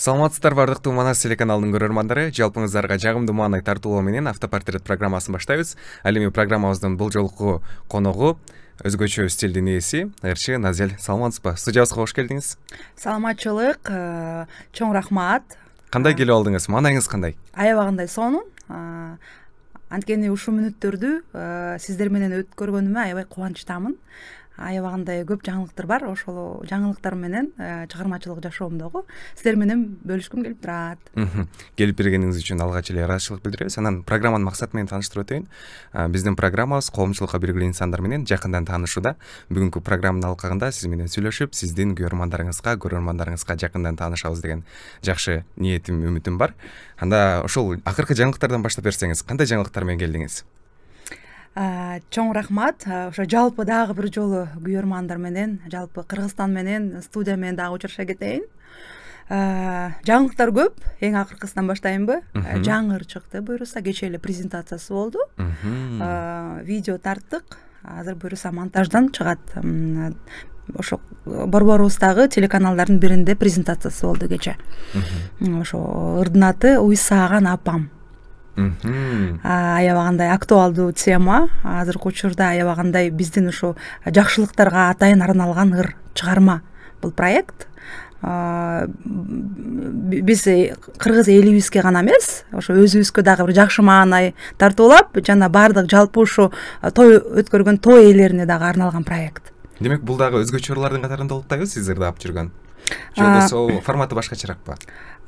салатсыздарбы ардактуу манас телеканалынын көрөрмандары жалпыңыздарга жагымдуу маанай тартуулоо менен автопортрет программасын баштайбыз ал эми программабыздын бул жолку коногу өзгөчө стилдин ээси ырчы назель саламатсызбы студиябызга кош келдиңиз саламатчылык э, чоң рахмат кандай э, келип алдыңыз маанайыңыз кандай аябагандай сонун э, анткени ушул мүнөттөрдү сиздер менен өткөргөнүмө аябай кубанычтамын аябагандай көп жаңылыктар бар ошол жаңылыктар менен э, чыгармачылык жашоомдогу сиздер менен бөлүшкүм келип турат келип бергениңиз үчүн алгач эле ыраазычылык билдиребиз анан программанын максаты менен тааныштырып өтөйүн э, биздин программабыз коомчулукка белгилүү инсандар менен жакындан таанышууда бүгүнкү программанын алкагында сиз менен сүйлөшүп сиздин күйөрмандарыңызга көрөрмандарыңызга жакындан таанышабыз деген жакшы ниетим үмүтүм бар анда ошол акыркы жаңылыктардан баштап берсеңиз кандай жаңылыктар менен келдиңиз чоң рахмат ошо жалпы дагы бир жолу күйөрмандар менен жалпы кыргызстан менен студия менен дагы учураша кетейин жаңылыктар көп эң акыркысынан баштайынбы жаңы ыр чыкты буюрса кечээ эле презентациясы болду видео тарттык азыр буюрса монтаждан чыгат ошо борборубуздагы телеканалдардын биринде презентациясы болду кечээ ошо ырдын аты уй сааган апам аябагандай актуалдуу тема азыркы учурда аябагандай биздин ушу жакшылыктарга атайын арналган ыр чыгарма бул проект биз э, кыргыз элибизге гана эмес ошо өзүбүзгө дагы бир жакшы маанай тартуулап жана баардык жалпы ушу той өткөргөн той ээлерине дагы арналган проект демек бул дагы өзгөчө ырлардын катарын толуктайбы сиз алып жүргөн же болбосо форматы башкачараакпы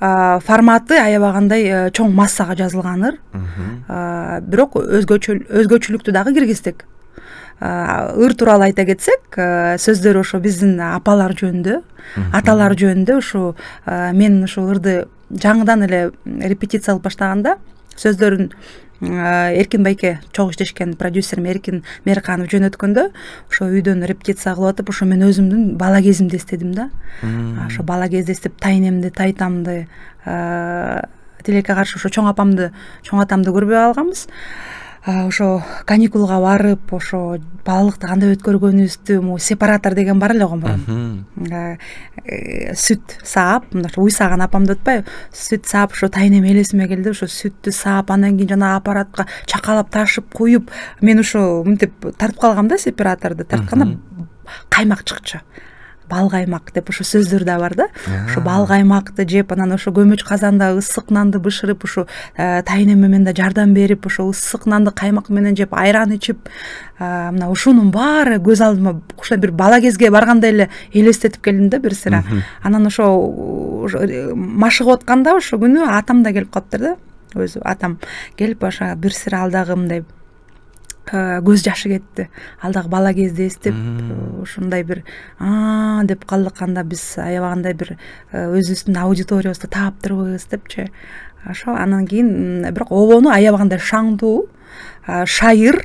форматы аябагандай э, чоң массага жазылганыр бирок өзгөчөлүктү дагы киргиздик ыр тууралуу айта кетсек э, сөздөр ошо биздин апалар жөнүндө аталар жөнүндө ушу э, мен ушул ырды жаңыдан эле репетиция кылып баштаганда сөздөрүн Э, эркин байке чогуу иштешкен продюсерим эркин мерканов жөнөткөндө ошо үйдөн репетиция кылып атып ошо мен өзүмдүн бала кезимди эстедим да ошо бала кезди эстеп тайнемди тайатамды э, тилекке каршы ошо чоң апамды чоң атамды көрбөй калганбыз ошо каникулга барып ошо балалыкты кандай өткөргөнүбүздү могу сепаратор деген бар эле го мурун э, сүт саап уй сааган апам деп атпайбы сүт саап ошо тайнем элесиме келди ошо сүттү саап анан кийин жанагы аппаратка чакалап ташып куюп мен ушу мынтип тартып калгам да сепараторду тартканда каймак чыкчу бал каймак деп ушу сөздөр да бар да ушу бал каймакты жеп анан ошо көмөч казанда ысык нанды бышырып ушу ә, тайнеме менен да жардам берип ошо ысык нанды каймак менен жеп айран ичип ә, мына ушунун баары көз алдыма ушундай бир бала кезге баргандай эле элестетип келдим да бир сыйра анан ошо э, машыгып атканда ошо күнү атам да келип калыптыр да өзү атам келип ошо бир сыйра алдагы мындай Э, көз жашы кетті, ал бала кезде эстеп ушундай э, бир а деп калдык анда биз аябагандай бир өзүбүздүн аудиториябызды тааптырбыз депчи ошо анан кийин бирок обону аябагандай шаңдуу шайыр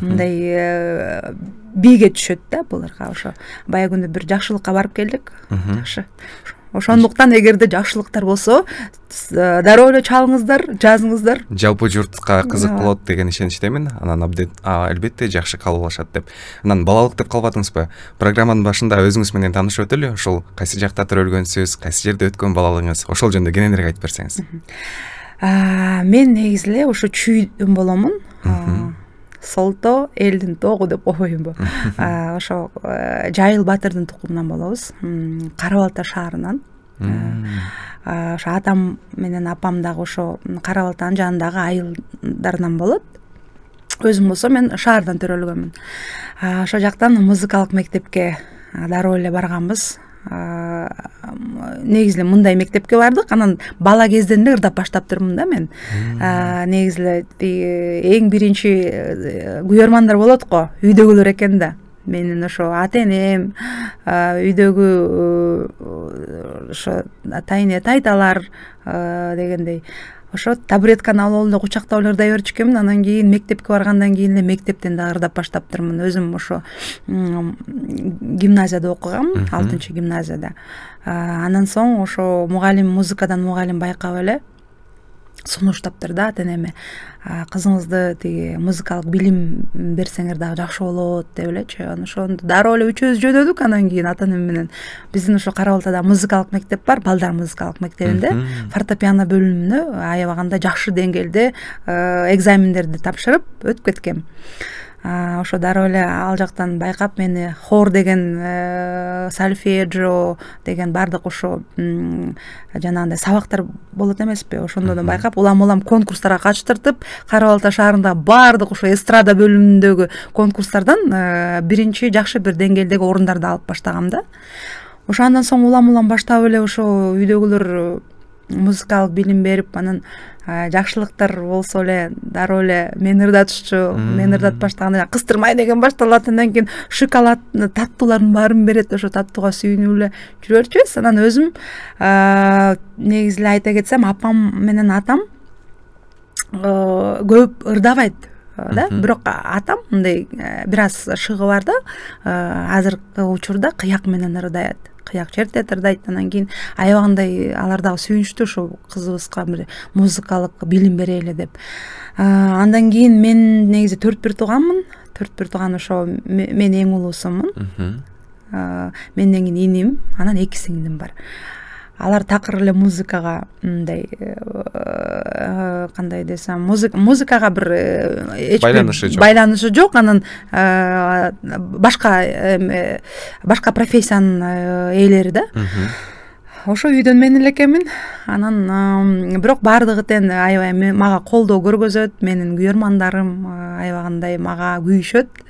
мындай бийге түшөт да буларга ошо баягы күнү бир жакшылыкка барып келдик жакшы ошондуктан эгерде жакшылыктар болсо э, дароо эле чалыңыздар жазыңыздар жалпы журтка кызык болот деген ишеничтемин анан албетте жакшы кабыл алышат деп анан балалык деп калбадыңызбы программанын башында өзүңүз менен таанышып өтөлү ушул кайсы жакта төрөлгөнсүз кайсы жерде өткөн балалыгыңыз ошол жөнүндө кененирээк айтып берсеңиз мен негизи эле ушу чүйдөн боломун солтоо элдин тогу деп койбойюнбу ошо э, жайыл баатырдын тукумунан болобуз кара балта шаарынан э, ошо атам менен апам дагы ошо кара балтанын жанындагы айылдарнан болот өзүм болсо мен шаардан төрөлгөнмүн ошол жактан музыкалык мектепке дароо эле барганбыз Э, негизи эле мындай мектепке бардык анан бала кезден эле ырдап баштаптырмын да мен э, негизи эле тиги эң биринчи э, күйөрмандар болот го үйдөгүлөр экен да менин ошо ата энем үйдөгү ошо тайне тайаталар дегендей ошо таблетканы алып алып эле кучактап эле ырдай берчү экенмин анан кийин мектепке баргандан кийин эле мектептен дагы ырдап баштаптырмын өзүм ошо гимназияда окугам алтынчы гимназияда анан соң ошо мугалим музыкадан мугалим байкап эле сунуштаптыр да ата энеме кызыңызды тиги музыкалык билим берсеңер дагы жакшы болот деп элечи анан ошо дароо эле үчөөбүз жөнөдүк анан кийин ата энем менен биздин ошо кара балтада музыкалык мектеп бар балдар музыкалык мектебинде фортепиано бөлүмүнө аябагандай жакшы деңгээлде э, экзамендерди тапшырып өтүп кеткем ошо дароо эле ал жактан байкап мени хор деген э, сальфеджо деген баардык ошо жанагындай сабактар болот эмеспи ошондон байкап улам улам конкурстарга катыштыртып кара балта шаарындагы баардык ошо эстрада бөлүмүндөгү конкурстардан э, биринчи жакшы бир деңгээлдеги орундарды алып баштагам да ошо андан соң улам улам баштап эле ошо үйдөгүлөр музыкалык билим берип анан жакшылыктар болсо эле дароо эле мени ырдатышчу мени ырдатып баштаганда кыстырмай деген башталат анан кийин шоколад таттуулардын баарын берет ошо таттууга сүйүнүп эле жүрө берчүбүз анан өзүм негизи эле айта кетсем апам менен атам көп ырдабайт да бирок атам мындай э, бир аз шыгы бар да азыркы учурда кыяк менен ырдайт кыяк жерде ырдайт анан кийин аябагандай дагы сүйүнүштү ушул кызыбызга бир музыкалык билим берели деп андан кийин мен негизи төрт бир тууганмын төрт бир тууган ошо мен эң улуусумун менден кийин иним анан эки сиңдим бар алар такыр эле музыкага мындай э, э, кандай десем музыкага бирэч э, байланышы жок анан башка эме башка профессиянын ээлери да ошо үйдөн мен эле экенмин анан бирок баардыгы тең аябай мага колдоо көргөзөт менин күйөрмандарым аябагандай мага күйүшөт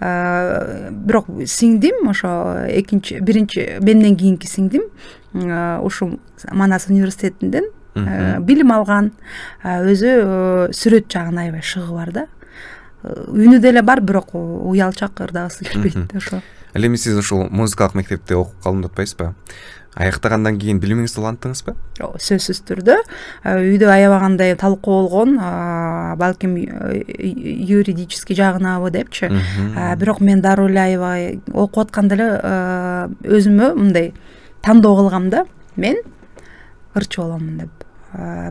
бирок сиңдим ошо экинчи биринчи менден кийинки сиңдим Э, ушул манас университетинден э, билим алган э, өзү сүрөт жагына аябай шыгы бар да үнү деле бар бирок уялчак ырдагысы келбейт ошо ал эми сиз ушул музыкалык мектепте окуп калдым деп атпайсызбы аяктагандан кийин билимиңизди уланттыңызбы сөзсүз түрдө үйдө аябагандай талкуу болгон балким юридический жагынабы депчи бирок мен дароо эле аябай окуп атканда эле өзүмө мындай тандоо кылгам да мен ырчы боломун деп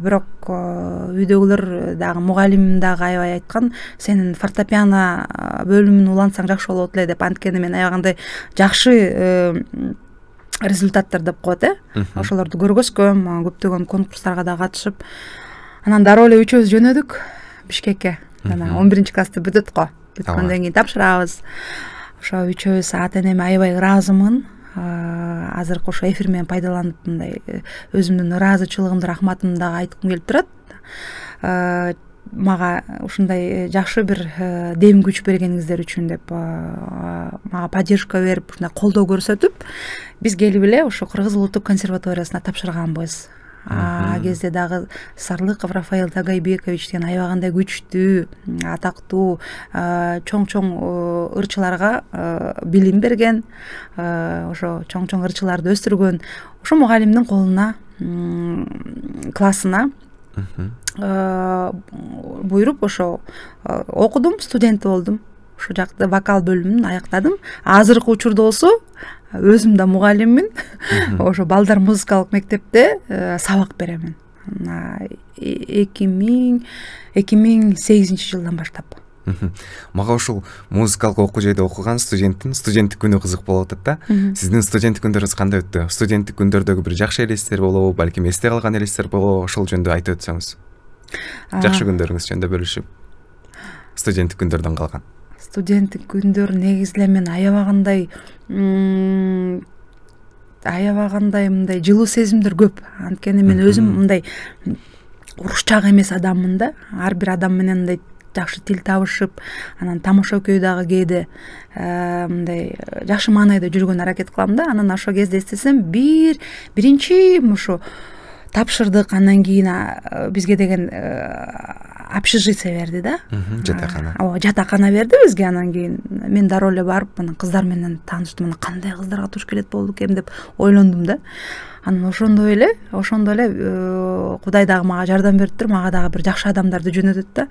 бирок үйдөгүлөр дагы мугалимим дагы аябай айткан сен фортепиано бөлүмүн улантсаң жакшы болот эле деп анткени мен аябагандай жакшы э, результаттар деп коет э ошолорду көргөзгөм көптөгөн конкурстарга даг катышып анан дароо эле үчөөбүз жөнөдүк бишкекке ана он биринчи классты бүтөт го бүтандан кийин тапшырабыз ошо үчөөбүз ата энеме аябай ыраазымын азыркы ошо эфирмен пайдаланып мындай э, өзүмдүн ыраазычылыгымды рахматымды айткым тұрады турат мага ушундай э, бір бир э, дем күч бергениңиздер үшін деп маған поддержка беріп ушундай қолдау көрсөтүп біз келип эле ушу кыргыз улуттук консерваториясына тапшырганбыз ал кезде дагы сарлыков рафаэл тагайбекович деген аябагандай күчтүү атактуу чоң чоң э, ырчыларга э, билим берген э, ошо чоң чоң ырчыларды өстүргөн ошо мугалимдин колуна классына буйруп ошо окудум студенти болдум ошол жакты вокал бөлүмүн аяктадым азыркы учурда болсо өзүм да мугалиммин ошо балдар музыкалык мектепте э, сабак беремин эки миң эки миң сегизинчи жылдан баштап мага ушул музыкалык окуу жайда окуган студенттин студенттик күнү кызык болуп атат да сиздин студенттик күндөрүңүз кандай өттү студенттик күндөрдөгү бир жакшы элестер болобу балким эсте калган элестер болобу ошол жөнүндө айтып өтсөңүз жакшы күндөрүңүз жөнүндө бөлүшүп студенттик күндөрдөн калган студенттік күндер негізле мен аябагандай аябагандай мындай жылу сезімдер көп анткени мен өзім мындай урушчак эмес адаммын да ар бир адам менен мындай жакшы тил табышып анан тамошокөй дагы кээде э, мындай э, жакшы маанайда жүргөн аракет кылам да анан ошол кезде эстесем бир биринчи ушу тапшырдык андан кийин бизге деген э, общежитие берди да жатакана ооба жатакана берди бизге анан кийин мен дароо эле барып анан кыздар менен тааныштым анан кандай кыздарга туш келет болду экен деп ойлондум да анан ошондой эле ошондо эле э, кудай дагы мага жардам бериптир мага дагы бир жакшы адамдарды жөнөтөт да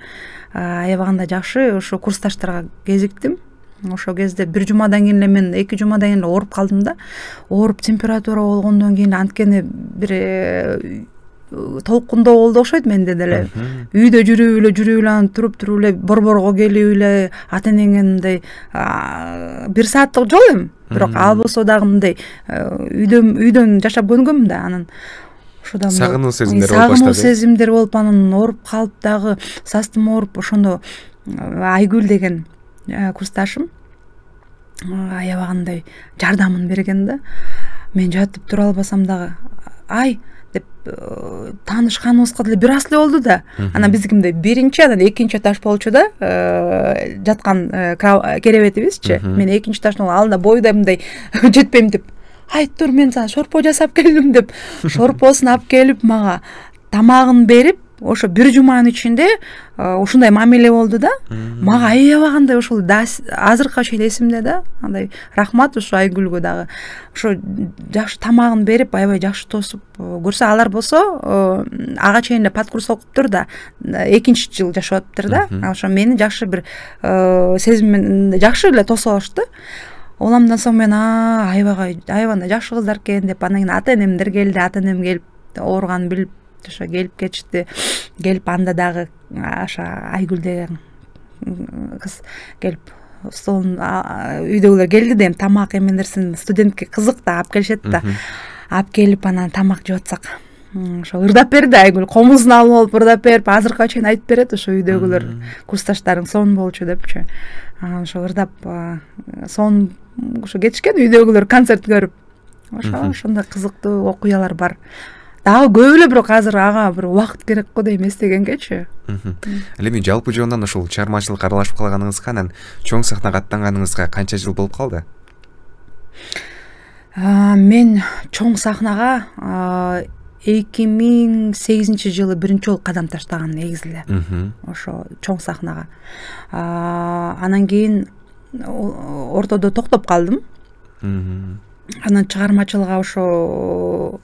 э, аябагандай жакшы ошо курсташтарга кезиктим ошол кезде бир жумадан кийин эле мен эки жумадан кийин эле ооруп калдым да ооруп температура болгондон кийин эле анткени бир э, толкундоо болду окшойт менде деле үйдө жүрүп эле жүрүп эле анан туруп туруп эле борборго келип эле ата энеңе мындай бир сааттык жол эми бирок ал болсо дагы мындай э, үйдөн үйдөн жашап көнгөм да анан ошондон сагынуу сезимдер болуп баштады сагынуу сезимдер болуп анан ооруп калып дагы састым ооруп ошондо э, айгүл деген э, курсташым аябагандай жардамын берген да мен жатып тура албасам дагы ай Э, таанышканыбызга деле бир аз эле болду да анан биздики мындай биринчи анан экинчи этаж болчу да э, жаткан э, керебетибизчи мен экинчи этажда ал да бою да мындай жетпей мынтип ай тур мен сага шорпо жасап келдим деп шорпосун алып келип мага тамагын берип ошо бир жуманын ичинде э, ушундай мамиле болду да мага аябагандай ошол азыркыга чейин эсимде да андай рахмат ушу айгүлгө дагы ошо жакшы тамагын берип аябай жакшы тосуп э, көрсө алар болсо э, ага чейин эле подкурс окуптур да экинчи жыл жашап атыптыр да ошо мени жакшы бир сезим менен жакшы эле тосуп алышты уламдан соң мен аябагай аябагандай жакшы кыздар экен деп анан кийин ата энемдер келди ата энем келип ооруганын билип ошо келип кетишти келип анда дагы ошо айгүл деген кыз келип стол үйдөгүлөр келди да эми тамак эменерсин студентке кызык да алып келишет да алып келип анан тамак жеп атсак ошо ырдап берди айгүл комузун алып алып ырдап берип азыркыга чейин айтып берет ошо үйдөгүлөр курсташтарың сонун болчу депчи анан ошо ырдап сонун ошо кетишкен үйдөгүлөр концерт көрүп ошо ошондой кызыктуу окуялар бар дагы көп эле бирок азыр ага бир убакыт керек го дейм эстегенгечи ал эми жалпы жонунан ушул чыгармачылыкка аралашып калганыңызга анан чоң сахнага аттанганыңызга канча жыл болуп калды мен чоң сахнага эки миң сегизинчи жылы биринчи жолу кадам таштагам негизи эле ошо чоң сахнага анан кийин ортодо токтоп калдым анан чыгармачылыкка ошо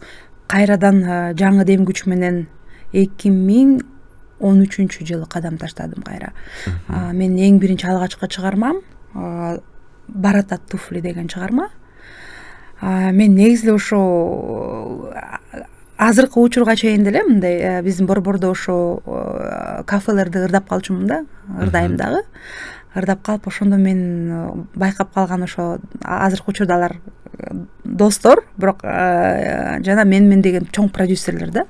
кайрадан э, жаңы дем күч менен эки миң он үчүнчү жылы кадам таштадым кайра менин эң биринчи алгачкы чыгармам баратат туфли деген чыгарма мен негизи эле ошо азыркы учурга чейин деле мындай э, биздин борбордо ошо э, кафелерди ырдап калчумун да ырдайм дагы ырдап калып ошондо мен э, байкап калган ошо азыркы учурда алар э, достор бирок э, жана мен мен деген чоң продюсерлер да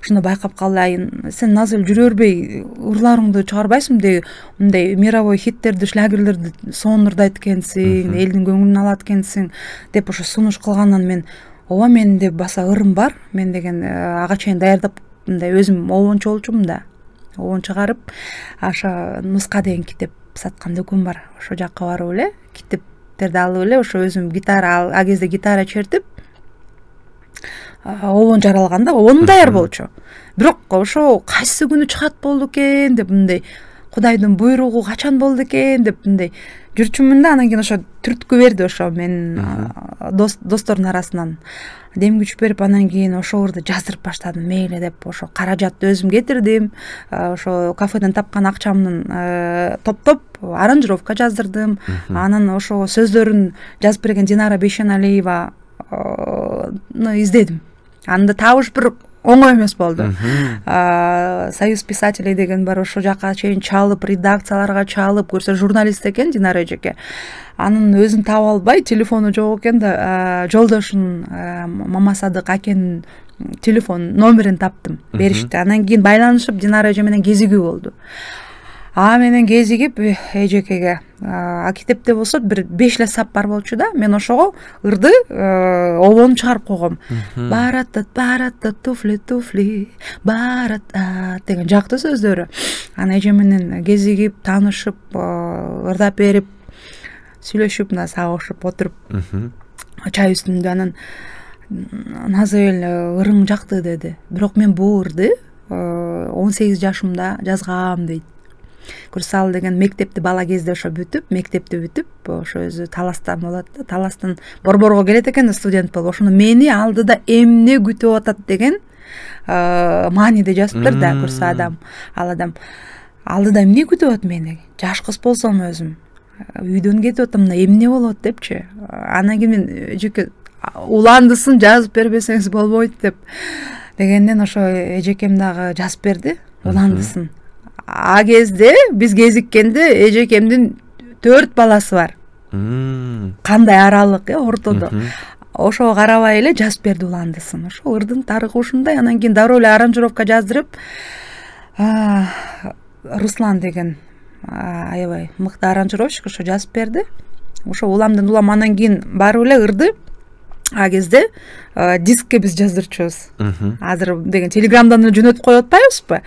ошондо байкап калайын сен назгүл жүрө бербей ырларыңды чыгарбайсыңбы мындай мировой хиттерди шлягерлерди сонун ырдайт экенсиң элдин көңүлүн алат экенсиң деп ошо сунуш кылгандан мен ооба менде баса ырым бар мен деген ага чейин даярдап мындай өзүм обончу болчумун да обон чыгарып ошо нуска деген китеп саткан дүкөн бар ошол жака барып эле китептерди алып эле ошо өзүм гитара ал кезде гитара чертип обон жаралган да обонум даяр болчу бирок ошол кайсы күнү чыгат болду экен деп мындай кудайдын буйругу качан болду экен деп мындай жүрчүмүн да анан кийин ошо түрткү берди ошо менин достордун арасынан дем күч берип анан кийин ошолорду жаздырып баштадым мейли деп ошо каражатты өзүм кетирдим ошо кафеден тапкан акчамын топтоп аранжировка жаздырдым анан ошо сөздөрүн жазып берген динара бейшеналиева издедим анда табыш бир оңой эмес болду союз писателей деген бар ошо жака чейин чалып редакцияларга чалып көрсө журналист экен динара эжеке анын өзүн таба албай телефону жок экен да жолдошун мама садык акенин телефон номерин таптым беришти анан кийин байланышып динара эже менен кезигүү болду а менен кезигип эжекеге а китепте болсо бир беш эле сап бар болчу да мен ошого ырды э, обонун чыгарып койгом баратат баратат туфли туфли барата деген жакты сөздөрү анан эже менен кезигип таанышып э, ырдап берип сүйлөшүп мына сабышып отуруп чай үстүндө анан назэл э, ырың жакты деди бирок мен бул ырды он сегиз жашымда жазгам дейт көрсө ал деген мектепти бала кезде ошо бүтүп мектепти бүтүп ошо өзү таластан болот да таластан борборго келет экен да студент болуп ошондо мени алдыда эмне күтүп атат деген э, мааниде жазыптыр да көрсө адам ал адам алдыда эмне күтүп атат мени жаш кыз болсом өзүм үйдөн кетип атам мына эмне болот депчи анан кийин мен эжеке уландысын жазып бербесеңиз болбойт деп дегенден ошо эжекем дагы жазып берди уландысын а кезде биз кезиккенде эжекемдин төрт баласы бар кандай аралык э ортодо ошого карабай эле жазып берди уландысын ошо ырдын тарыхы ушундай анан кийин дароо эле аранжировка жаздырып руслан деген аябай мыкты аранжировщик ошо жазып берди ошо уламдан улам анан кийин барып эле ырды ал кезде дискке биз жаздырчубуз азыр деген телеграмдан эле жөнөтүп коюп атпайбызбы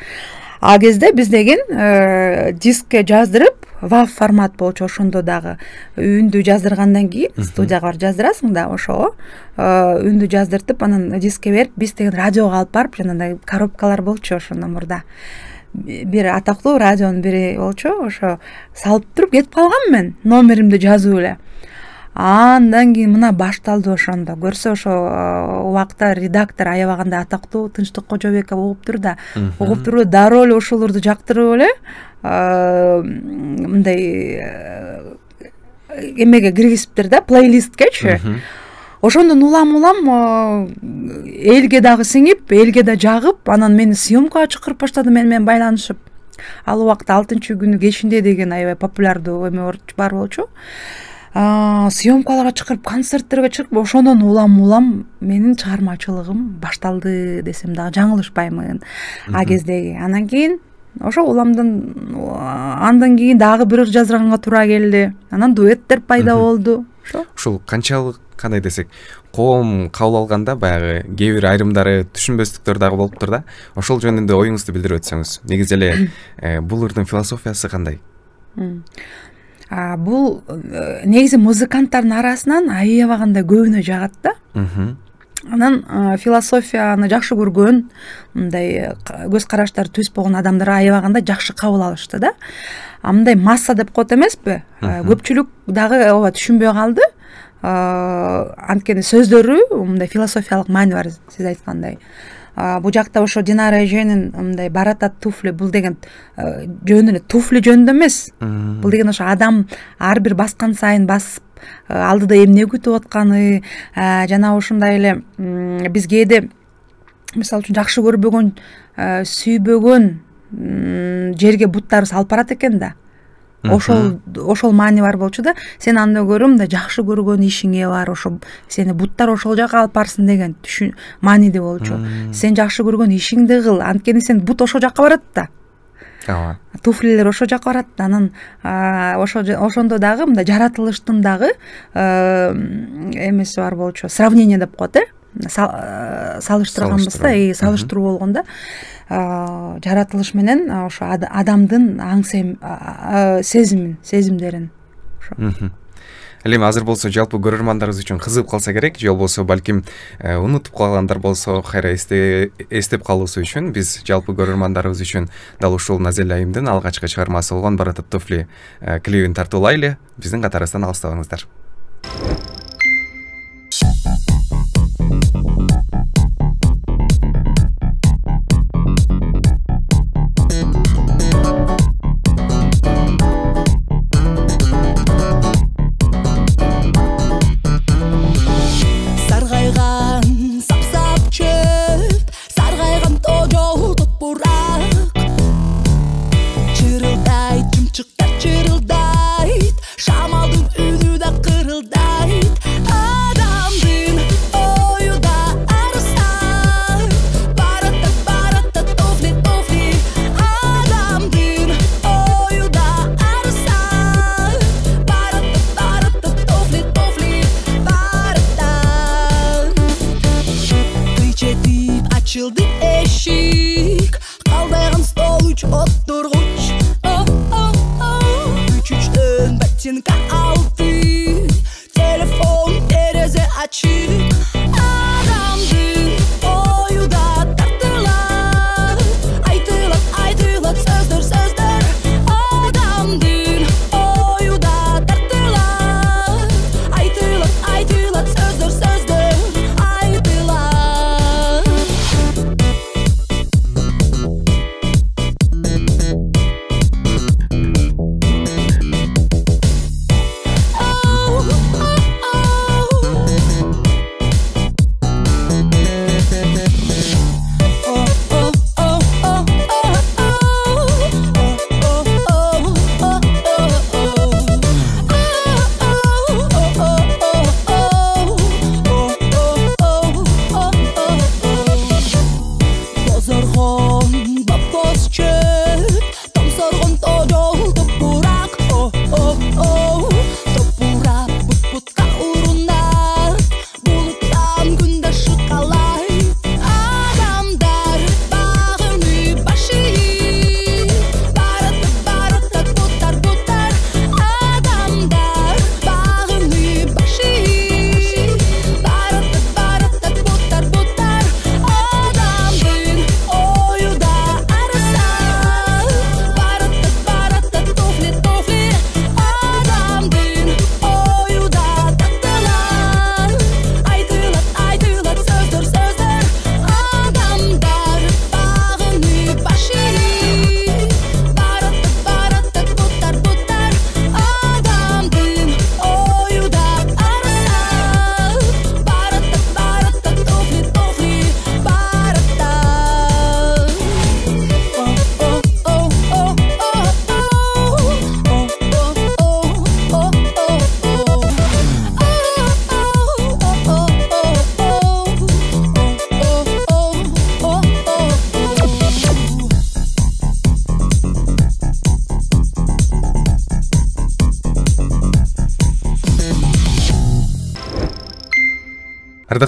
ал кезде биз деген э, дискке жаздырып вав формат болчу ошондо дагы үндү жаздыргандан кийин студияга барып жаздырасың да ошого э, үндү жаздыртып анан дискке берип биз деген радиого алып барып жанагындай коробкалар болчу ошондон мурда бир атактуу радионун бири болчу ошо салып туруп кетип калгам мен номеримди жазып эле андан кийин мына башталды ошондо көрсө ошо э, убакта редактор аябагандай атактуу тынчтык кожобеков угуптур да угуп туруп эле дароо эле ошолорду жактырып эле э, мындай э, эмеге киргизиптир да плейлисткечи ошондон улам улам элге дагы сиңип элге да жагып анан мени съемкага чакырып баштады мени менен байланышып ал убакта алтынчы күнү кечинде деген аябай популярдуу эме бар болчу съемкаларга чыкырып концерттерге чыгып ошондон улам улам менин чыгармачылыгым башталды десем дагы жаңылышпаймын а кездеги анан кийин ошо уламдан андан кийин дагы бир ыр жазганга туура келди анан дуэттер пайда болду ошо ушул канчалык кандай десек коом кабыл алганда баягы кээ бир айрымдары түшүнбөстүктөр дагы болуптур да ошол жөнүндө оюңузду билдирип өтсөңүз негизи эле э, бул ырдын философиясы кандай бул э, негизи музыканттардын арасынан аябагандай көбүнө жагат да анан э, философияны жакшы көргөн мындай э, көз караштары түз болгон адамдар аябагандай жакшы кабыл алышты да а мындай масса деп коет эмеспи көпчүлүк дагы ооба түшүнбөй калды анткени сөздөрү мындай философиялык маани бар сиз айткандай бул жакта ошо динара эженин мындай баратат туфли бул деген э, жөн эле туфли жөнүндө эмес бул деген ошо адам ар бир баскан сайын басып э, алдыда эмне күтүп атканы э, жана ошундай эле биз кээде мисалы үчүн жакшы көрбөгөн сүйбөгөн жерге буттарыбыз алып барат экен да ошол ошол маани бар болчу да сен андан көрө мындай жакшы көргөн ишиңе бар ошо сени буттар ошол жака алып барсын деген түшүн мааниде болчу сен жакшы көргөн ишиңди кыл анткени сен бут ошол жака барат да ооба туфлилер ошол жака барат да анан ошондо дагы мындай жаратылыштын дагы э, эмеси бар болчу сравнение деп коет э Э, салыштырганбыз да и салыштыруу болгон да жаратылыш менен ошо адамдын аң сезимин сезимдерин ошо ал эми азыр болсо жалпы көрөрмандарыбыз үчүн кызык калса керек же болбосо балким э, унутуп калгандар болсо кайра эстеп калуусу үчүн биз жалпы көрөрмандарыбыз үчүн дал ушул назель айымдын алгачкы чыгармасы болгон барата туфли э, клибин тартуулайлы биздин катарыбыздан алыстабаңыздар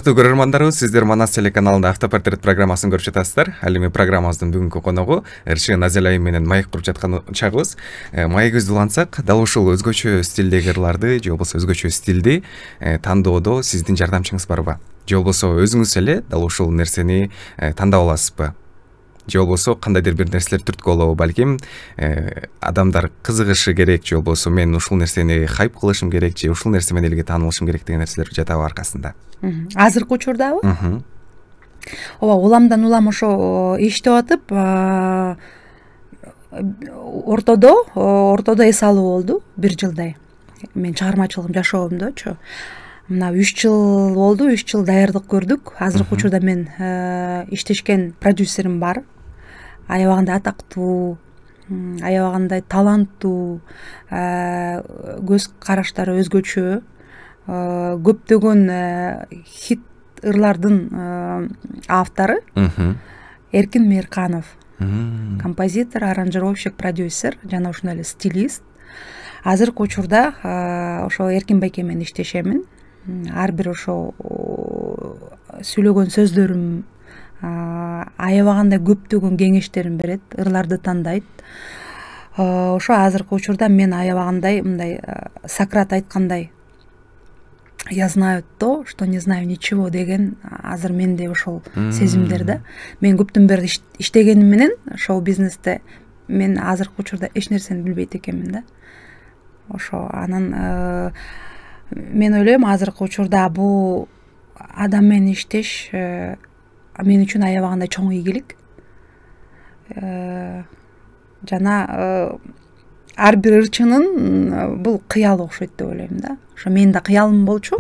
көрөрмандарыбыз сиздер манас телеканалында автопортрет программасын көрүп жатасыздар ал эми программабыздын бүгүнкү коногу ршы назель айым менен маек куруп жаткан чагыбыз э, маегибизди улантсак дал ушул өзгөчө стилдеги ырларды же болбосо өзгөчө стилди э, тандоодо сиздин жардамчыңыз барбы же болбосо өзүңүз эле дал ушул нерсени э, тандап аласызбы же болбосо кандайдыр бир нерселер түрткү болобу балким э, адамдар кызыгышы керек же болбосо мен ушул нерсени хайп кылышым керек же ушул нерсе менен элге таанылышым керек деген нерселер жатабы аркасында азыркы учурдабы ооба уламдан улам ошо иштеп атып э, ортодо ортодо эс алуу болду бир жылдай мен чыгармачылыгым жашоомдочу мына үч жыл болду үч жыл даярдык көрдүк азыркы учурда мен э, иштешкен продюсерим бар аябагандай атактуу аябагандай таланттуу э, көз караштары өзгөчө э, көптөгөн э, хит ырлардын автору эркин мейрканов композитор аранжировщик продюсер жана ошондой эле стилист азыркы учурда ошо эркин байке менен иштешемин ар бир ошол сүйлөгөн сөздөрүм аябагандай көптөгөн кеңештерин берет ырларды тандайт ошо азыркы учурда мен аябагандай мындай сократ айткандай я знаю то что не знаю ничего деген азыр менде ошол сезимдер да мен көптөн бери иштегеним менен шоу бизнесте мен азыркы учурда эч нерсени билбейт экенмин да ошо анан мен ойлойм азыркы учурда бул адам менен иштеш э, мен үчүн аябагандай чоң ийгилик э, жана э, ар бир ырчынын э, бул кыялы окшойт деп ойлойм да ошо менин да кыялым болчу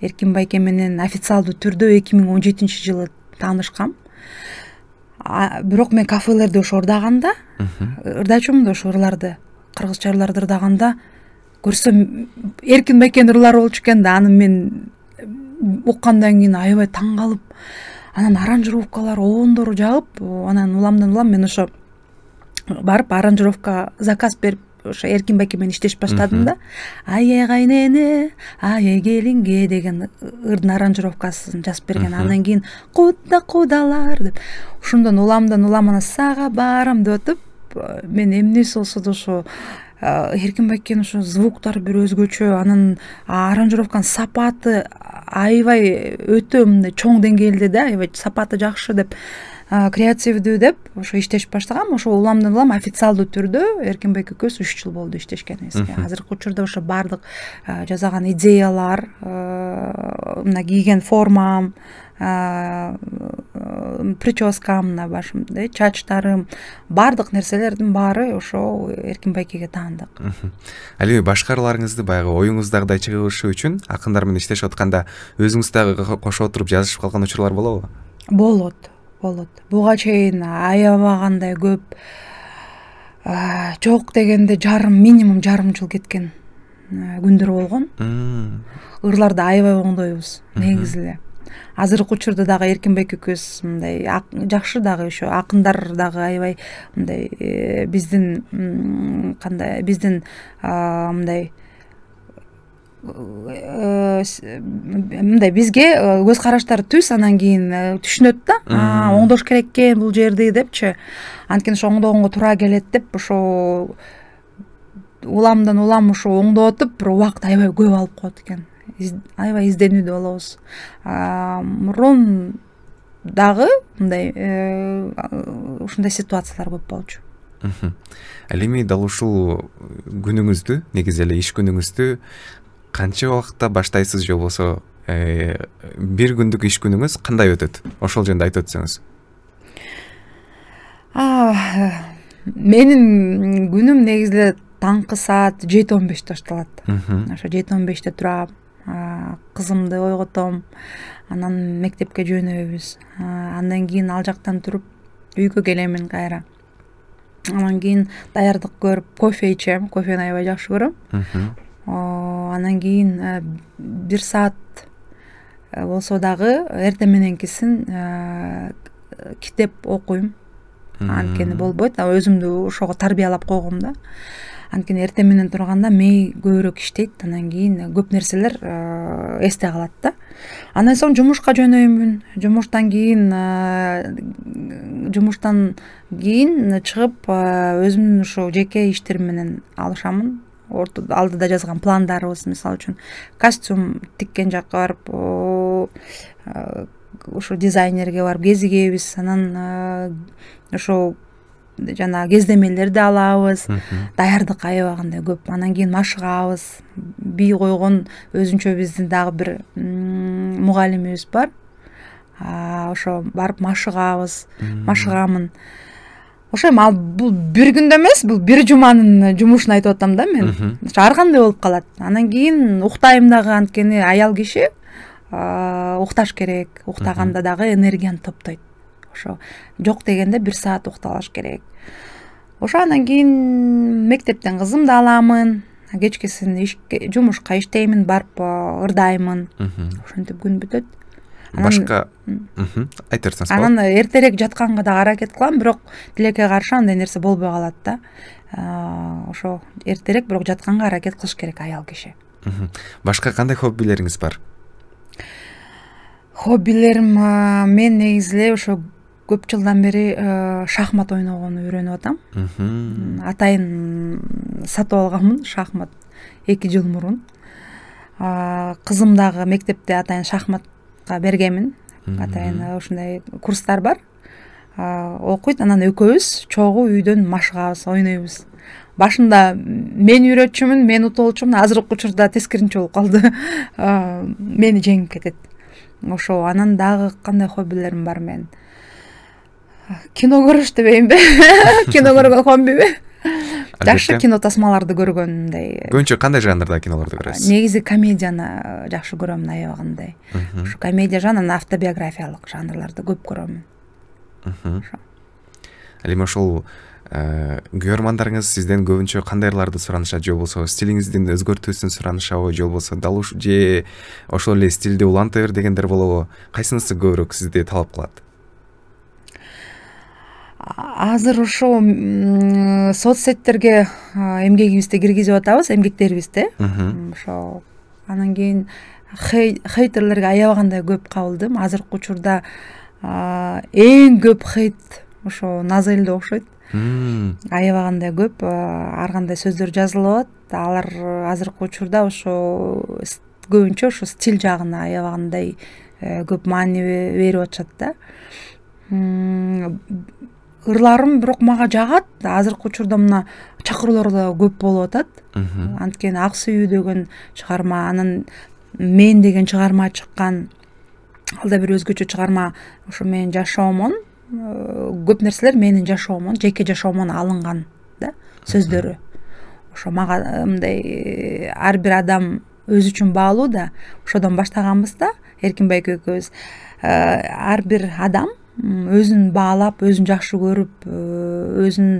эркин байке менен официалдуу түрдө эки миң он жетинчи жылы таанышкам бирок мен кафелерде ошо ырдаганда ырдачумун да ошо ырларды кыргызча ырларды ырдаганда көрсөм эркин байкенин ырлары болчу экен да аны мен уккандан кийин аябай таң калып анан аранжировкалар обондору жагып анан уламдан улам мен ошо барып аранжировка заказ берип ошо эркин байке менен иштешип баштадым да ай ай кайнэне ай эй келинге деген ырдын аранжировкасын жазып берген андан кийин куда кудалар деп ошондон уламдан улам анан сага барам деп атып э, мен эмнеси болсо да ошо э, эркин байкенин ошо звуктары бир өзгөчө анан аранжировканын сапаты аябай өтө мындай чоң деңгээлде да аябай сапаты жакшы деп креативдүү деп ошо иштешип баштагам ошо уламдан улам официалдуу түрдө эркинбек экөөбүз үч жыл болду иштешкенибизге азыркы учурда ошо баардык жасаган идеялар мына кийген формам прическам мына башымды чачтарым баардык нерселердин баары ошол эркин байкеге таандык ал эми баягы оюңуздагыдай чыгышы үчүн акындар менен иштешип атканда өзүңүз дагы кошо отуруп жазышып калган учурлар болобу болот болот буга чейин аябагандай көп э, жок дегенде жарым минимум жарым жыл кеткен э, күндөр болгон ырларды аябай оңдойбуз негизи эле азыркы учурда дагы эркин бейк экөөбүз мындай жакшы дагы еще акындар дагы аябай мындай э, биздин кандай биздин мындай э, мындай бизге э, көз караштар түз анан кийин түшүнөт да а оңдош керек экен бул жерди депчи анткени ошо оңдогонго туура келет деп ошо уламдан улам ушу оңдоп атып бирок убакыт аябай көп алып коет экен аябай изденүүдө болобуз мурун дагы мындай э, ушундай ситуациялар көп болчу ал эми дал ушул күнүңүздү негизи эле иш күнүңүздү канча убакытта баштайсыз же болбосо э, бир күндүк иш күнүңүз кандай өтөт ошол жөнүндө айтып өтсөңүз менин күнүм негизи эле таңкы саат жети он беште башталат ошо жети он беште турам кызымды ойготом анан мектепке жөнөйбүз андан кийин ал жактан туруп үйгө келемин кайра анан кийин даярдык көрүп кофе ичем кофени аябай жакшы көрөм анан кийин э, бир саат э, болсо дагы эртең мененкисин э, китеп окуйм анткени болбойт өзүмдү ошого тарбиялап койгом да анткени эртең менен турганда мээ көбүрөөк иштейт анан кийин э, көп нерселер э, эсте калат да андан соң жумушка жөнөймүн жумуштан кийин э, жумуштан кийин чыгып өзүмдүн ушу жеке иштерим менен алышамын алдыда жазган пландарыбыз мисалы үчүн костюм тиккен жакка барып ушу дизайнерге барып кезигебиз анан ошо жанагы кездемелерди алабыз даярдык аябагандай көп анан кийин машыгабыз бий койгон өзүнчө биздин дагы бир мугалимибиз бар ошо барып машыгабыз машыгамын ошо эми ал бул бир күндө эмес бул бир жуманын жумушун айтып атам да мен ошо ар кандай болуп калат анан кийин уктайм дагы анткени аял киши укташ керек уктаганда дагы энергияны топтойт ошо жок дегенде бир саат уктааш керек ошо андан кийин мектептен кызымды аламын кечкисин ишке жумушка иштеймин барып э, ырдаймын ошентип күн бүтөт башка айта берсеңиз анан эртерээк жатканга дагы аракет кылам бирок тилекке каршы андай нерсе болбой калат да э, ошо эртерээк бирок жатканга аракет кылыш керек аял киши башка кандай хоббилериңиз бар хоббилерим э, мен негизи эле ошо көп жылдан бери э, шахмат ойногонду үйрөнүп атам атайын сатып алганмын шахмат эки жыл мурун кызым дагы мектепте атайын шахматка бергенмин атайын э, ушундай курстар бар окуйт анан экөөбүз чогуу үйдөн машыгабыз ойнойбуз башында мен үйрөтчүмүн мен утуп алчумун азыркы учурда тескерисинче болуп калды мени жеңип кетет ошо анан дагы кандай хоббилерим бар менин кино көрүш бе кино хобби кубанбайбы жакшы кино тасмаларды көргөндөй көбүнчө кандай жанрдагы кинолорду көрөсүз негизи комедияны э, жакшы көрөм аябагандай ушу комедия жанр анан автобиографиялык жанрларды көп көрөмүн ал эми ошол күйөрмандарыңыз сизден көбүнчө кандайларды суранышат же болбосо стилиңиздин өзгөртүүсүн суранышабы же болбосо дал ушу же ошол эле стилди уланта бер дегендер болобу кайсынысы көбүрөөк сизди талап кылат азыр ошо соц сеттерге эмгегибизди киргизип атабыз эмгектерибизди ошо анан кийин хейтерлерге аябагандай көп кабылдым азыркы учурда эң көп хейт ошо назелде окшойт аябагандай көп ар кандай сөздөр жазылып атат алар азыркы учурда ошо көбүнчө ошо стиль жагына аябагандай э, көп маани берип атышат да ырларым бирок мага жагат азыркы учурда мына чакыруулар даг көп болуп атат анткени ак сүйүү деген чыгарма анан мен деген чыгарма чыккан ал да бир өзгөчө чыгарма ошо менин жашоомон э, көп нерселер менин жашоомон жеке жашоомон алынган да сөздөрү ошо мага э, мындай э, ар бир адам өзү үчүн баалуу да ошодон баштаганбыз да эркин байке экөөбүз ар бир адам өзүн баалап өзүн жакшы көрүп э, өзүн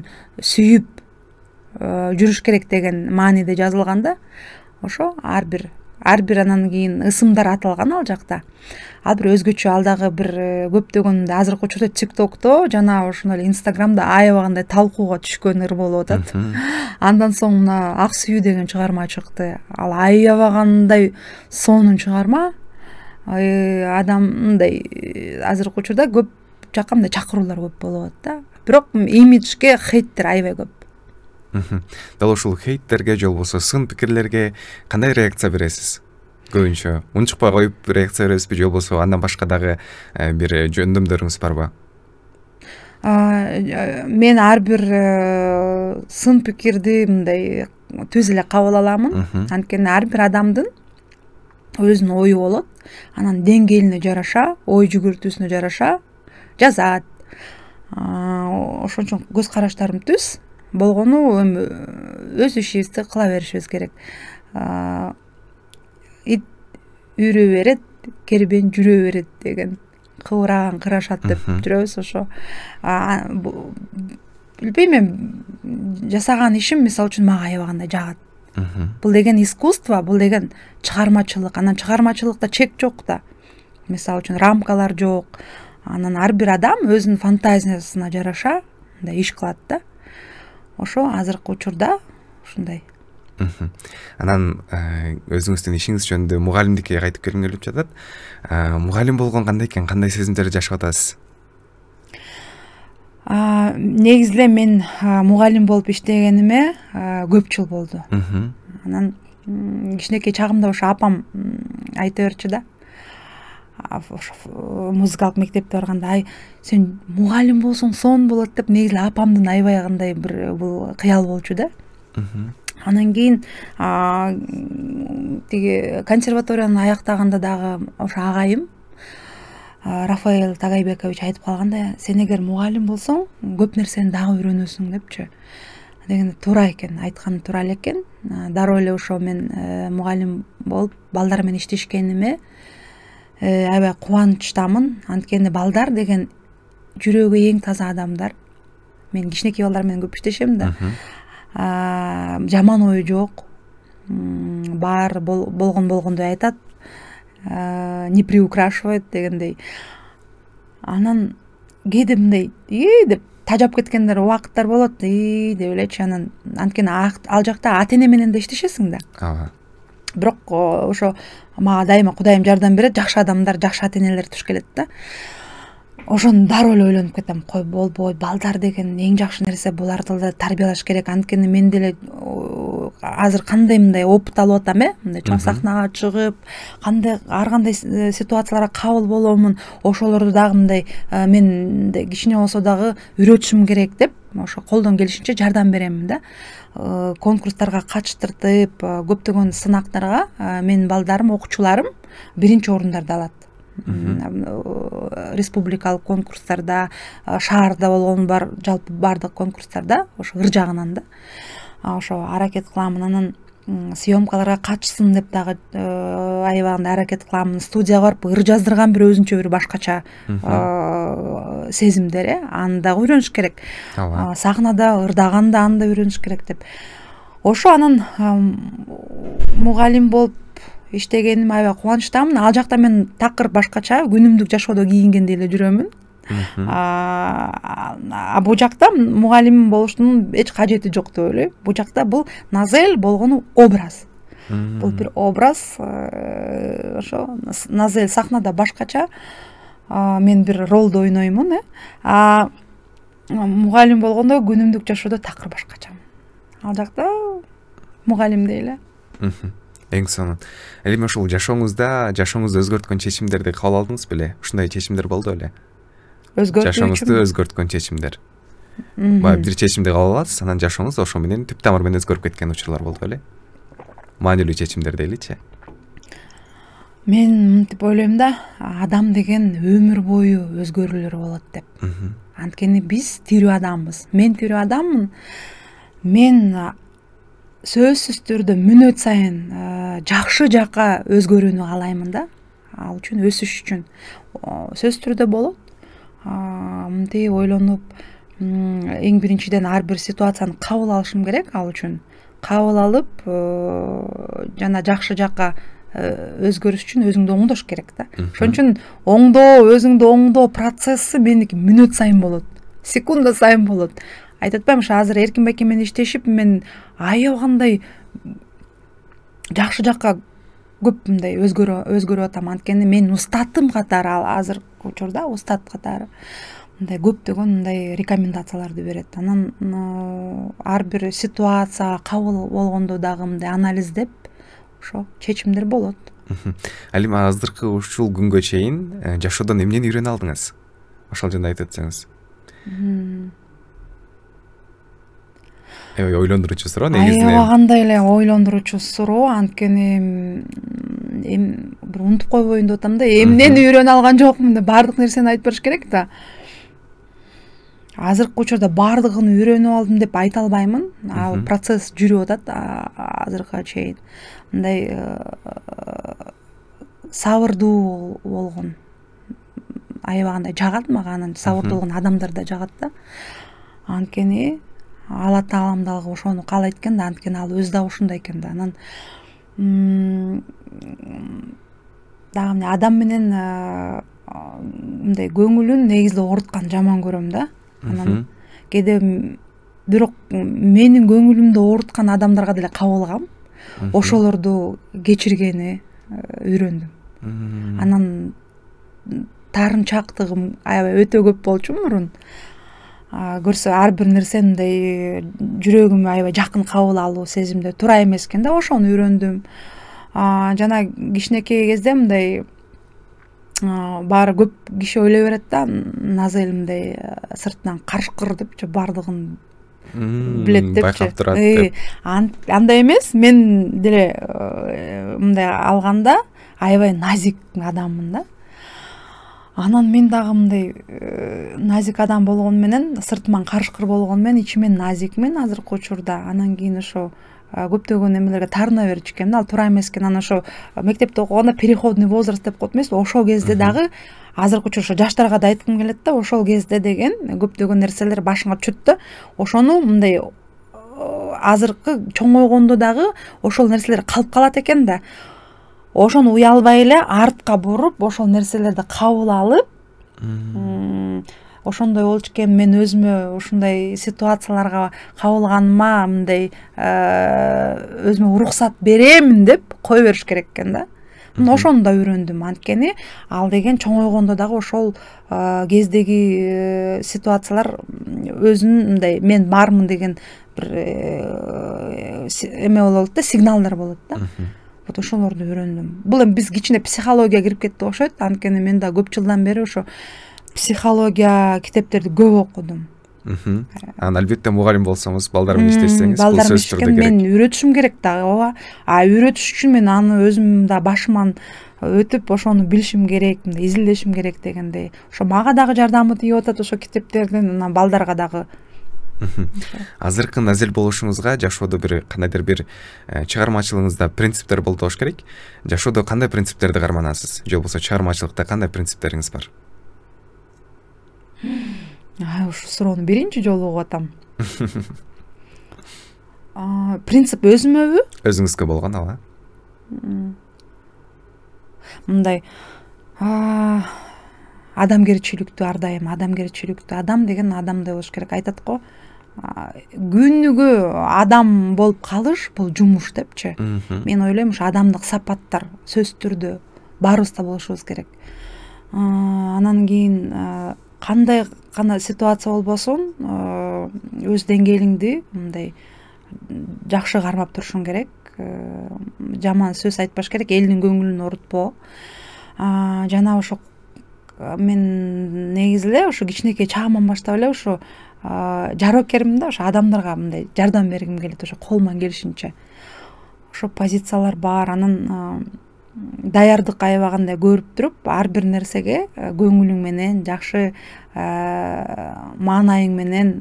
сүйүп э, жүрүш керек деген мааниде жазылган да ошо ар бир ар бир анан кийин ысымдар аталган ал жакта ал бир өзгөчө ал дагы бир э, көптөгөн азыркы учурда тик токто жана ошондой эле инстаграмда аябагандай талкууга түшкөн ыр болуп атат андан соң мына ак сүйүү деген чыгарма чыкты ал аябагандай сонун чыгарма адам мындай азыркы учурда көп жака мындай чакыруулар көп болуп атат да бирок имиджге хейттер аябай көп дал ушул хейттерге же болбосо сын пикирлерге кандай реакция бересиз көбүнчө унчукпай коюп реакция бересизби же болбосо андан башка дагы э, бир жөндөмдөрүңүз барбы э, мен ар бир э, сын пикирди мындай түз эле кабыл аламын анткени ар бир адамдын өзүнүн ою болот анан деңгээлине жараша ой жүгүртүүсүнө жараша жазат ошон үчүн көз караштарым түз болгону эми өз ишибизди кыла беришибиз керек ит үйрө берет кербен жүрө берет деген кыбыраган кырашат деп жүрөбүз ошо билбейм эми жасаган ишим мисалы үчүн мага аябагандай жагат бул деген искусство бул деген чыгармачылык анан чыгармачылыкта чек жок да мисалы үчүн рамкалар жок анан ар бир адам өзүнүн фантазиясына жараша мындай иш кылат да ошо азыркы учурда ушундай анан э, өзүңүздүн ишиңиз жөнүндө мугалимдикке кайтып келгим келип жатат э, мугалим болгон кандай экен кандай сезимдерди жашап атасыз негизи эле мен мугалим болуп иштегениме көп жыл болду анан кичинекей чагымда ошо апам айта берчү да ошо музыкалык мектепке барганда ай сен мугалим болсоң сонун болот деп негизи эле апамдын кандай бир бул кыялы болчу да анан кийин тиги консерваторияны аяктаганда дагы ошо агайым рафаэл тагайбекович айтып калган да сен эгер мугалим болсоң көп нерсени дагы үйрөнөсүң депчи дегенде туура экен айтканы туура эле экен дароо эле ошо мен э, мугалим болуп балдар менен иштешкениме Э, аябай кубанычтамын анткени балдар деген жүрөгү эң таза адамдар мен кичинекей балдар менен көп иштешем да жаман ой жок баары болгон болгондой айтат не приукрашивает дегендей анан кээде мындай ии деп тажап кеткендер убакыттар болот и деп элечи анан анткени ал жакта ата эне менен да иштешесиң да ооба бирок ошо мага дайыма кудайым жардам берет жакшы адамдар жакшы ата энелер туш келет да ошону дароо эле ойлонуп кетем кой болбой балдар деген эң жакшы нерсе буларды да тарбиялаш керек анткени мен деле азыр кандай мындай опыт алып атам э мындай чоң сахнага чыгып кандай ар кандай э, ситуацияларга кабыл боломун ошолорду дагы мындай э, мен мындай кичине болсо дагы үйрөтүшүм керек деп ошо колдон келишинче жардам беремин да Э, конкурстарга катыштырып э, көптөгөн сынактарга э, менин балдарым окуучуларым биринчи орундарды алат республикалык конкурстарда шаарда болгон бар жалпы баардык конкурстарда ошо ыр жагынан да ошо аракет кылам анан съемкаларга катышсын деп дагы э, аябагындай аракет кылам студияга барып ыр жаздырган бир өзүнчө бир башкача э, сезимдер э аны дагы үйрөнүш керек ооба сахнада ырдаганда аны да үйрөнүш керек деп ошо анан мугалим болуп иштегениме аябай кубанычтамын ал жакта мен такыр башкача күнүмдүк жашоодо кийингендей эле жүрөмүн а бул жакта мугалим болуштун эч кажети жок деп ойлойм бул жакта бул назель болгону образ бул бир образ э, ошо назель сахнада башкача мен бир ролду ойноймун э а мугалим болгондо күнүмдүк жашоодо такыр башкача ал жакта мугалимдей эле эң сонун ал эми ушул жашооңузда жашооңузду өзгөрткөн чечимдерди кабыл алдыңыз беле ушундай чечимдер болду беле гөр жашооңузду өзгөрткөн чечимдер баягы бир чечимди кабыл аласыз анан жашооңуз ошо менен түп тамыры менен өзгөрүп кеткен учурлар болду беле маанилүү чечимдер дейличи мен мынтип ойлойм да адам деген өмүр бою өзгөрүүлөр болот деп анткени биз тирүү адамбыз мен тирүү адаммын мен сөзсүз түрдө мүнөт сайын жакшы жака өзгөрүүнү каалаймын да ал үчүн өсүш үчүн сөзсүз түрдө болот мынтип ойлонуп эң биринчиден ар бир ситуацияны кабыл алышым керек ал үчүн кабыл алып э, жана жакшы жака э, өзгөрүш үчүн өзүңдү оңдош керек да ошон үчүн оңдоо өзүңдү оңдоо процесси меники мүнөт сайын болот секунда сайын болот айтып атпаймынбы ошо азыр эркин байке менен иштешип мен аябагандай жакшы жака көп мындай өзгөрө өзгөрүп атам анткени менин устатым катары ал азыркы учурда устат катары мындай көптөгөн мындай рекомендацияларды берет анан ар бир ситуацияга кабыл болгондо дагы мындай анализдеп ошо чечимдер болот ал азыркы ушул күнгө чейин э, жашоодон эмнени үйрөнө алдыңыз ошол жөнүндө айтып өтсөңүз аябай э, ойлондуруучу суроо негизи ообагандай эле ойлондуруучу суроо анткени эми бир унутуп койбойюн деп атам да эмнен үйрөнө алган жокмун деп баардык нерсени айтып бериш керек да азыркы учурда баардыгын үйрөнүп алдым деп айта албаймын ал процесс жүрүп атат азыркыга чейин мындай э, сабырдуу болгон аябагандай жагат мага анан сабырдуу болгон адамдар да жагат да анткени алла таалам дагы ошону каалайт экен да анткени ал өзү дагы ушундай экен да анан дагы эмне адам менен э, мындай көңүлүн негизи эле оорутканды жаман көрөм да анан кээде бирок менин көңүлүмдү ооруткан адамдарга деле кабылгам ошолорду кечиргени э, үйрөндүм анан таарынчаактыгым аябай өтө көп болчу мурун көрсө ар бир нерсени мындай жүрөгүмө аябай жакын кабыл алуу сезимдер туура эмес экен да ошону үйрөндүм жана кичинекей кезде мындай баары көп киши ойлой берет да назель мындай э, сыртынан карышкыр депчи баардыгын билет депчи байкап турат андай эмес мен деле э, мындай алганда аябай назик адаммын да анан мен дагы мындай э, назик адам болгон менен сыртыман карышкыр болгону менен ичимен назикмин азыркы учурда анан кийин ошо э, көптөгөн эмелерге таарына берчү да ал туура эмес экен анан ошо мектепте окуганда переходный возраст деп коет эмеспи ошол кезде дагы азыркы учур ошо жаштарга да айткым келет да ошол кезде деген көптөгөн нерселер башыңа түшөт да ошону мындай э, азыркы чоңойгондо дагы ошол нерселер калып калат экен да ошону уялбай эле артка буруп ошол нерселерди кабыл алып ошондой болчу экен мен өзүмө ушундай ситуацияларга кабылганыма мындай э, өзүмө уруксат беремин деп кое бериш керек экен да мына ошону да үйрөндүм анткени ал деген чоңойгондо дагы ошол э, кездеги э, ситуациялар өзүн мындай мен бармын деген бир эме болот да сигналдар болот да вот ошолорду үйрөндүм бул эми биз кичине психология кирип кетти окшойт анткени мен дагы көп жылдан бери ошо психология китептерди көп окудум анан албетте мугалим болсоңуз балдар менен иштешсеңиз балдар менен мен үйрөтүшүм керек дагы ооба а үйрөтүш үчүн мен аны өзүм да башыман өтүп ошону билишим керек мындай изилдешим керек дегендей ошо мага дагы жардамы тийип атат ошо китептердин анан балдарга дагы азыркы назил болушуңузга жашоодо бир кандайдыр бир э, чыгармачылыгыңызда принциптер болтош керек жашоодо кандай принциптерди карманасыз же болбосо чыгармачылыкта кандай принциптериңиз бар ушул суроону биринчи жолу угуп атам принцип өзүмөбү өзүңүзгө болгон ооба мындай адамгерчиликтүү ар дайым адамгерчиликтүү адам деген адамдай болуш керек айтат го күнүгө адам болуп калыш бул жумуш депчи мен ойлойм ушу адамдык сапаттар сөзсүз түрдө баарыбызда болушубуз керек анан кийин кандай гана ситуация болбосун өз деңгээлиңди мындай жакшы кармап турушуң керек жаман сөз айтпаш керек элдин көңүлүн оорутпо жана ошо мен негизи эле ушу кичинекей чагыман баштап эле ушу жароокермин да ошо адамдарга мындай жардам бергим келет ошо колуман келишинче ошо позициялар бар анан даярдык аябагандай көрүп туруп ар бир нерсеге көңүлүң менен жакшы маанайың менен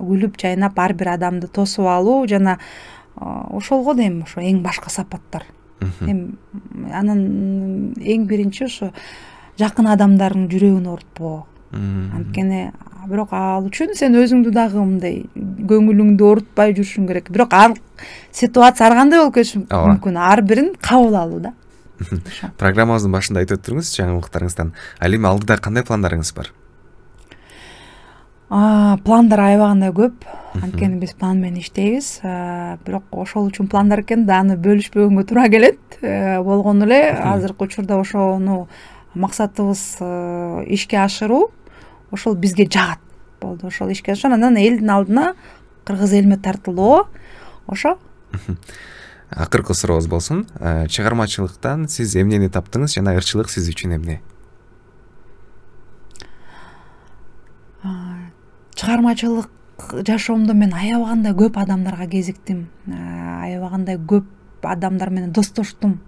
күлүп жайнап ар бир адамды тосуп алуу жана ошолго дейм ошо эң башкы сапаттар эми анан эң биринчи ошо жакын адамдарыдын жүрөгүн оорутпоо анткени бирок ал үчүн сен өзүңдү дагы мындай көңүлүңдү оорутпай жүрүшүң керек бирок ал ситуация ар кандай болуп кетиши мүмкүн ар бирин кабыл алуу да программабыздын башында айтып өттүңүз жаңылыктарыңыздан ал эми алдыда кандай пландарыңыз бар пландар аябагандай көп анткени биз план менен иштейбиз бирок ошол үчүн пландар экен да аны бөлүшпөгөнгө туура келет э, болгону эле азыркы учурда ошону максатыбыз э, ишке ашыруу ошол бизге жагат болду ошол ишке аша анан элдин алдына кыргыз элиме тартуулоо ошо акыркы сурообуз болсун э, чыгармачылыктан сиз эмнени таптыңыз жана ырчылык сиз үчүн эмне чыгармачылык жашоомдо мен аябагандай көп адамдарга кезиктим э, аябагандай көп адамдар менен достоштум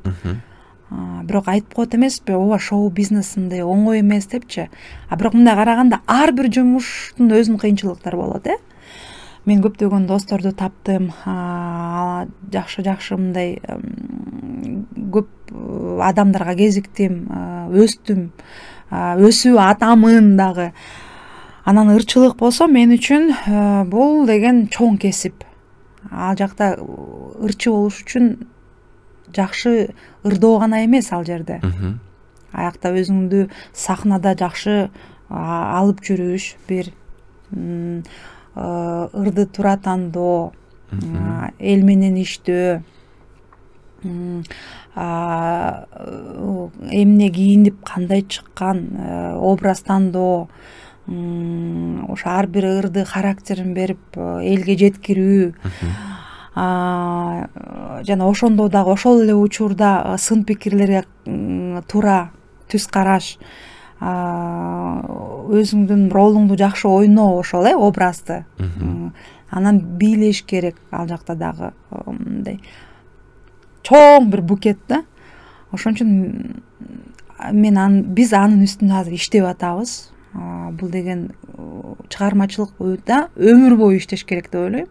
бирок айтып коет эмеспи ооба шоу бизнесндай оңой эмес депчи а бирок мындай караганда ар бир жумуштун өзүнүн кыйынчылыктары болот э мен көптөгөн досторду таптым жакшы жакшы мындай көп э, адамдарга кезиктим э, өстүм өсүп атамын дагы анан ырчылык болсо мен үчүн э, бул деген чоң кесип ал жакта ырчы болуш үчүн жакшы ырдоо гана эмес ал жерде аякта өзүңдү сахнада жакшы алып жүрүш бир ырды туура тандоо эл менен иштөө эмне кийинип кандай чыккан э, образ тандоо ошо ар бир ырды характерин берип э, элге жеткирүү жана ошондо дагы ошол эле учурда сын пикирлерге туура түз караш өзүңдүн ролуңду жакшы ойноо ошол э образды анан бийлеш керек ал жакта дагы мындай чоң бир букет да ошон үчүн мен ы биз анын үстүндө азыр иштеп атабыз бул деген чыгармачылыкда өмүр бою иштеш керек деп ойлойм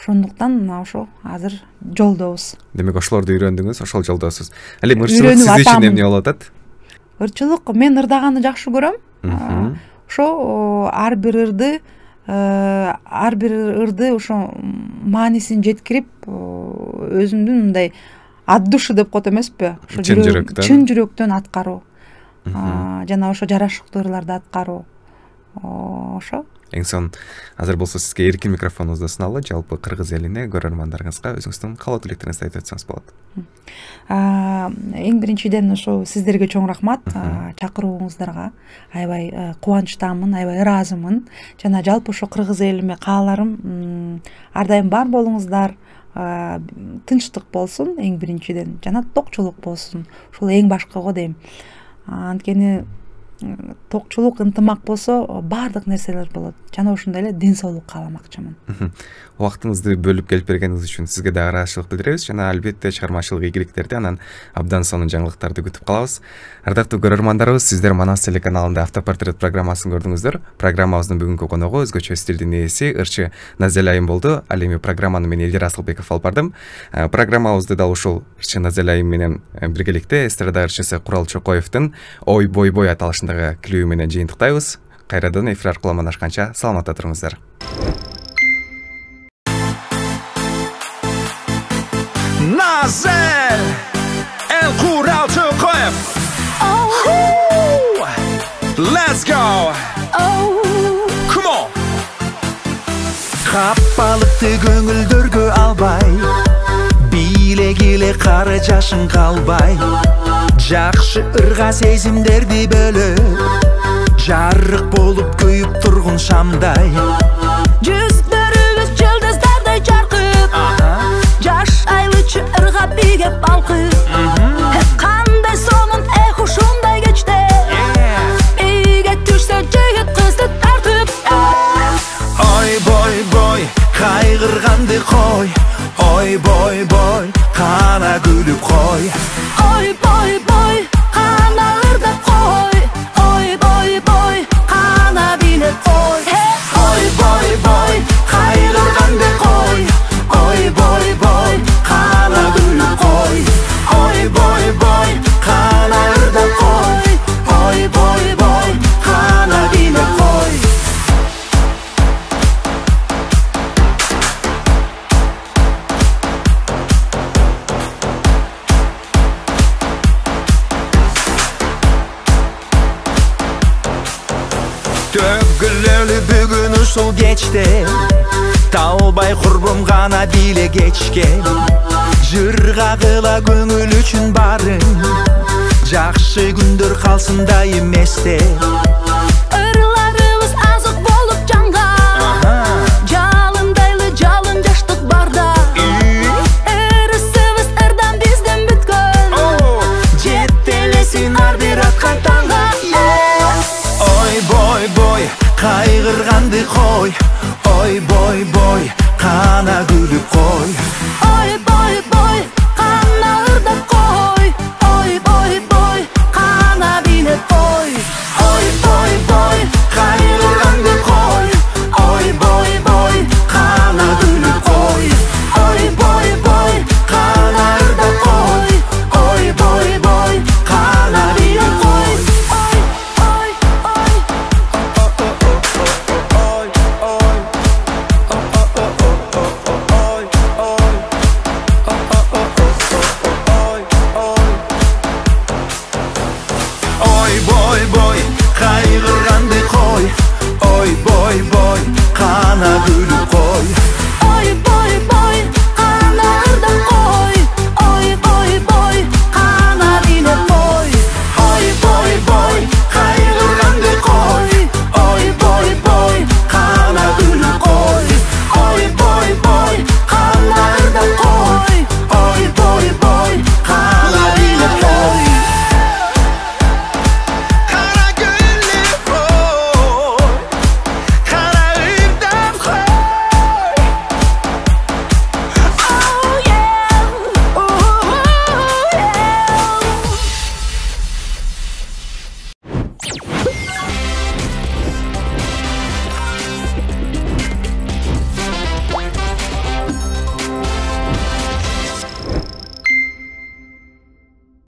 ошондуктан мына ошо азыр жолдобуз демек ошолорду үйрөндүңүз ошол жолдосуз ал эми ырчылык сиз үчүн эмне болуп атат э? ырчылык мен ырдаганды жакшы көрөм ошо ар бир ырды э, ар бир ырды ошо маанисин жеткирип өзүмдүн мындай от души деп коет эмеспи ошо чын жүрөктөн чын жүрөктөн аткаруу жана ошо жарашыктуу ырларды аткаруу ошо эң сонун азыр болсо сизге эркин микрофонубузду суналы жалпы кыргыз элине көрөрмандарыңызга өзүңүздүн каалоо тилектериңизди айтып өтсөңүз болот эң биринчиден ушу сиздерге чоң рахмат чакырууңуздарга аябай э, кубанычтамын аябай ыраазымын жана жалпы ушу кыргыз элиме кааларым ар дайым бар болуңуздар тынчтык болсун эң биринчиден жана токчулук болсун ушул эң башкы го дейм анткени токчулук ынтымак болсо баардык нерселер болот жана ошондой эле ден соолук кааламакчымын убактыңызды бөлүп келип бергениңиз үчүн сизге дагы ыраазычылык билдиребиз жана албетте чыгармачылык ийгиликтерди анан абдан сонун жаңылыктарды күтүп калабыз ардактуу көрөрмандарыбыз сиздер манас телеканалында автопортрет программасын көрдүңүздөр программабыздын бүгүнкү коногу өзгөчө стилдин ээси ырчы назеля айым болду ал эми программаны мен элдир асылбеков алып бардым э, программабызды да ушул ырчы назеля айым менен э, биргеликте эстрада ырчысы курал чокоевдин ой бойбой аталышында арасындағы менен жыйынтыктайбыз кайрадан эфир аркылуу амандашканча саламатта туруңуздар назель эл курал тукоев Let's go! Oh. Come Қаппалықты көңілдерге албай келе қара жашын қалбай Жақшы ырға сезімдерді бөліп жарық болып күйіп тұрғын шамдай жүздеріңіз жұлдыздардай жарқып жаш айлычы ырға биге балқып қандай соңын эх ушундай кечте бийге түшсө жигит кызды тартып э. ой бой бой кайгырганды қой ой бой бой қана күлүп қой кеште Талбай құрбым ғана биле кешкен Жүр қағыла көңіл үшін барын Жақшы күндер қалсын дайым есте